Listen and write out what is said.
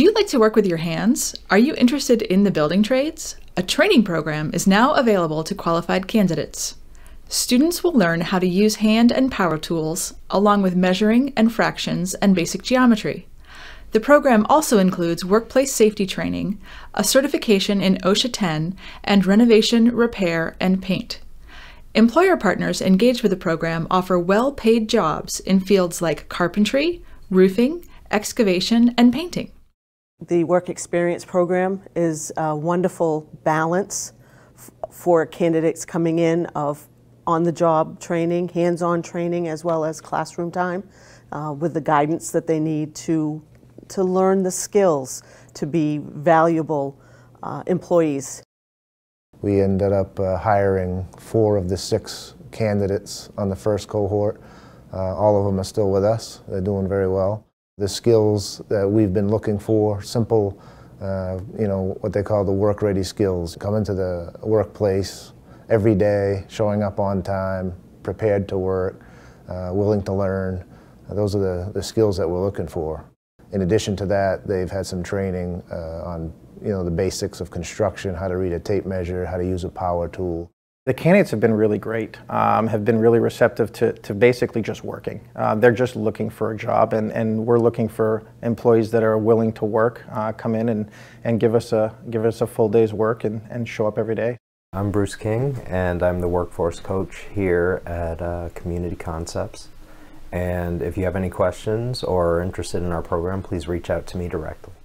Do you like to work with your hands? Are you interested in the building trades? A training program is now available to qualified candidates. Students will learn how to use hand and power tools, along with measuring and fractions and basic geometry. The program also includes workplace safety training, a certification in OSHA 10, and renovation, repair, and paint. Employer partners engaged with the program offer well paid jobs in fields like carpentry, roofing, excavation, and painting. The work experience program is a wonderful balance for candidates coming in of on-the-job training, hands-on training, as well as classroom time uh, with the guidance that they need to, to learn the skills to be valuable uh, employees. We ended up uh, hiring four of the six candidates on the first cohort. Uh, all of them are still with us. They're doing very well the skills that we've been looking for, simple, uh, you know, what they call the work ready skills. Come into the workplace every day, showing up on time, prepared to work, uh, willing to learn. Uh, those are the, the skills that we're looking for. In addition to that, they've had some training uh, on, you know, the basics of construction, how to read a tape measure, how to use a power tool. The candidates have been really great, um, have been really receptive to, to basically just working. Uh, they're just looking for a job, and, and we're looking for employees that are willing to work, uh, come in and, and give, us a, give us a full day's work and, and show up every day. I'm Bruce King, and I'm the workforce coach here at uh, Community Concepts. And if you have any questions or are interested in our program, please reach out to me directly.